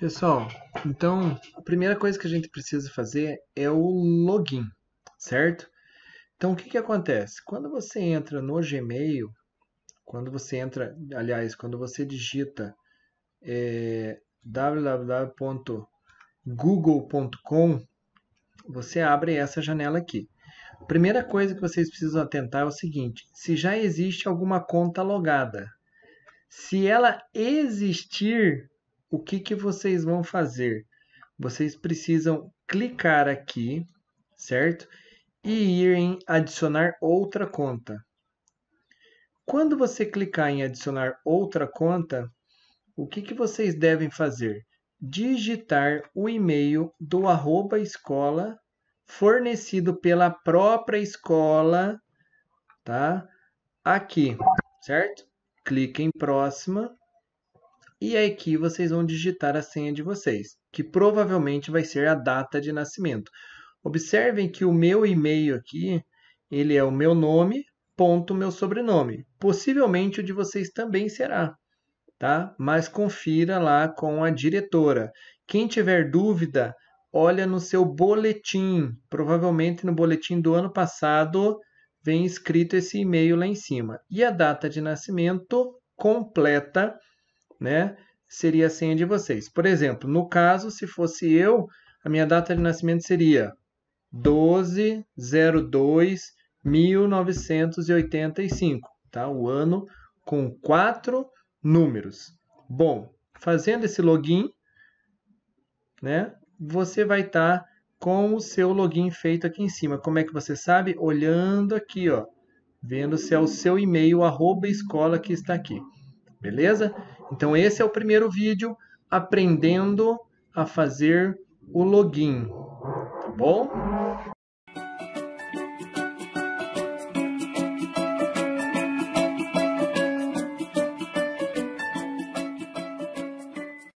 Pessoal, então a primeira coisa que a gente precisa fazer é o login, certo? Então o que, que acontece? Quando você entra no Gmail, quando você entra, aliás, quando você digita é, www.google.com, você abre essa janela aqui. A primeira coisa que vocês precisam atentar é o seguinte: se já existe alguma conta logada. Se ela existir, o que, que vocês vão fazer? Vocês precisam clicar aqui, certo? E ir em adicionar outra conta. Quando você clicar em adicionar outra conta, o que, que vocês devem fazer? Digitar o e-mail do arroba escola fornecido pela própria escola, tá? Aqui, certo? Clique em próxima e é aqui vocês vão digitar a senha de vocês, que provavelmente vai ser a data de nascimento. Observem que o meu e-mail aqui, ele é o meu nome, ponto meu sobrenome. Possivelmente o de vocês também será, tá? Mas confira lá com a diretora. Quem tiver dúvida, olha no seu boletim. Provavelmente no boletim do ano passado vem escrito esse e-mail lá em cima. E a data de nascimento completa né, seria a senha de vocês. Por exemplo, no caso, se fosse eu, a minha data de nascimento seria 12021985, tá? O ano com quatro números. Bom, fazendo esse login, né? Você vai estar tá com o seu login feito aqui em cima. Como é que você sabe? Olhando aqui, ó, vendo se é o seu e-mail arroba escola que está aqui. Beleza? Então esse é o primeiro vídeo aprendendo a fazer o login, tá bom?